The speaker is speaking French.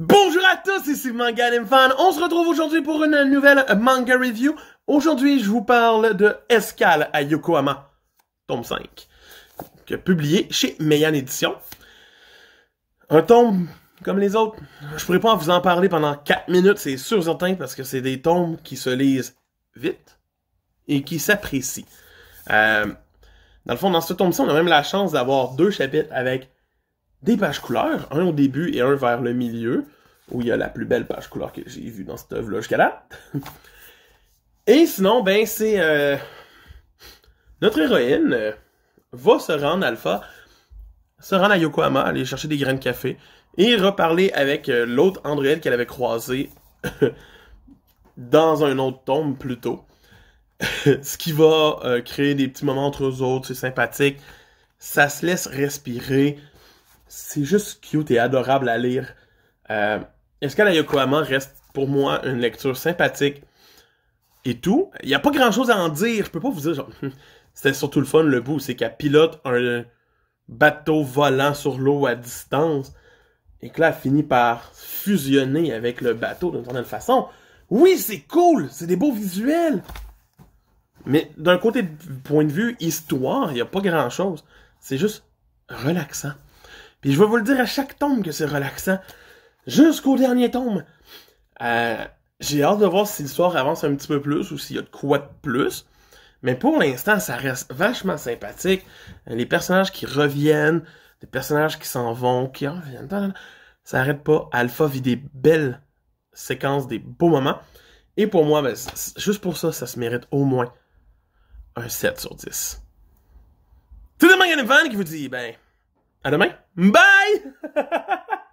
Bonjour à tous, ici Manga Fan. On se retrouve aujourd'hui pour une nouvelle manga review. Aujourd'hui, je vous parle de Escale à Yokohama, tome 5, que publié chez Meian Edition. Un tome comme les autres. Je pourrais pas vous en parler pendant 4 minutes, c'est sûr certain, parce que c'est des tomes qui se lisent vite et qui s'apprécient. Euh, dans le fond, dans ce tome-ci, on a même la chance d'avoir deux chapitres avec des pages couleurs, un au début et un vers le milieu, où il y a la plus belle page couleur que j'ai vue dans cette œuvre-là jusqu'à là. et sinon, ben, c'est. Euh, notre héroïne euh, va se rendre, Alpha, se rendre à Yokohama, aller chercher des grains de café et reparler avec euh, l'autre Andréel qu'elle avait croisé dans un autre tombe plus tôt. Ce qui va créer des petits moments entre eux autres, c'est sympathique. Ça se laisse respirer c'est juste cute et adorable à lire. Euh, Est-ce que la Yokohama reste pour moi une lecture sympathique et tout. Il n'y a pas grand chose à en dire. Je peux pas vous dire, genre, c'était surtout le fun le bout, c'est qu'elle pilote un bateau volant sur l'eau à distance et que là, elle finit par fusionner avec le bateau d'une certaine façon. Oui, c'est cool, c'est des beaux visuels. Mais d'un côté, point de vue histoire, il n'y a pas grand chose. C'est juste relaxant. Puis je vais vous le dire à chaque tombe que c'est relaxant. Jusqu'au dernier tombe. Euh, j'ai hâte de voir si l'histoire avance un petit peu plus ou s'il y a de quoi de plus. Mais pour l'instant, ça reste vachement sympathique. Les personnages qui reviennent, les personnages qui s'en vont, qui reviennent, ça n'arrête pas. Alpha vit des belles séquences, des beaux moments. Et pour moi, ben, juste pour ça, ça se mérite au moins un 7 sur 10. Tout le monde, y a une fan qui vous dit, ben, À Bye!